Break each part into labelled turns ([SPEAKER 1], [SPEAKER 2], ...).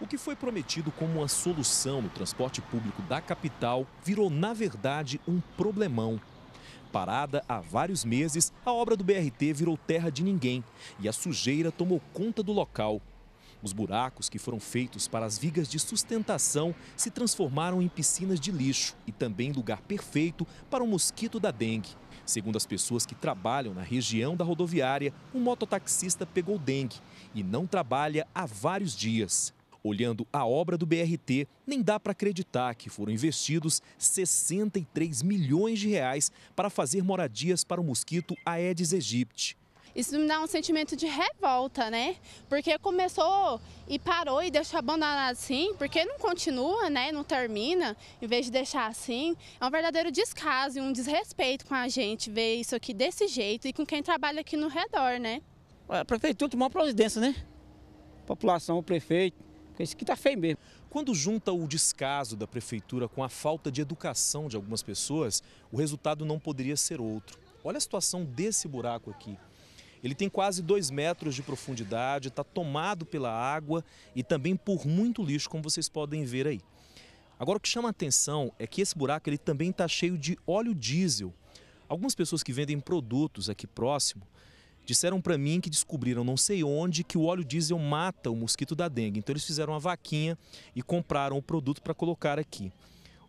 [SPEAKER 1] O que foi prometido como uma solução no transporte público da capital virou, na verdade, um problemão. Parada há vários meses, a obra do BRT virou terra de ninguém e a sujeira tomou conta do local. Os buracos que foram feitos para as vigas de sustentação se transformaram em piscinas de lixo e também lugar perfeito para o mosquito da dengue. Segundo as pessoas que trabalham na região da rodoviária, um mototaxista pegou dengue e não trabalha há vários dias. Olhando a obra do BRT, nem dá para acreditar que foram investidos 63 milhões de reais para fazer moradias para o mosquito Aedes aegypti.
[SPEAKER 2] Isso me dá um sentimento de revolta, né? Porque começou e parou e deixou abandonado assim, porque não continua, né? Não termina, em vez de deixar assim. É um verdadeiro descaso e um desrespeito com a gente ver isso aqui desse jeito e com quem trabalha aqui no redor, né?
[SPEAKER 1] A prefeitura tomou providência, né? A população, o prefeito, isso aqui está feio mesmo. Quando junta o descaso da prefeitura com a falta de educação de algumas pessoas, o resultado não poderia ser outro. Olha a situação desse buraco aqui. Ele tem quase dois metros de profundidade, está tomado pela água e também por muito lixo, como vocês podem ver aí. Agora, o que chama a atenção é que esse buraco ele também está cheio de óleo diesel. Algumas pessoas que vendem produtos aqui próximo Disseram para mim que descobriram não sei onde que o óleo diesel mata o mosquito da dengue. Então eles fizeram uma vaquinha e compraram o produto para colocar aqui.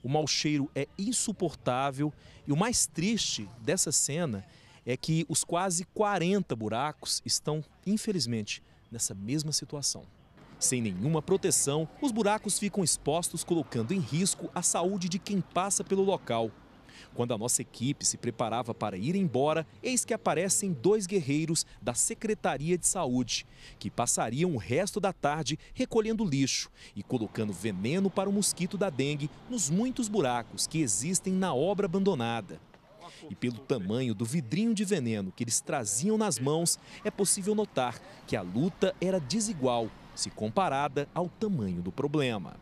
[SPEAKER 1] O mau cheiro é insuportável e o mais triste dessa cena é que os quase 40 buracos estão, infelizmente, nessa mesma situação. Sem nenhuma proteção, os buracos ficam expostos, colocando em risco a saúde de quem passa pelo local. Quando a nossa equipe se preparava para ir embora, eis que aparecem dois guerreiros da Secretaria de Saúde, que passariam o resto da tarde recolhendo lixo e colocando veneno para o mosquito da dengue nos muitos buracos que existem na obra abandonada. E pelo tamanho do vidrinho de veneno que eles traziam nas mãos, é possível notar que a luta era desigual se comparada ao tamanho do problema.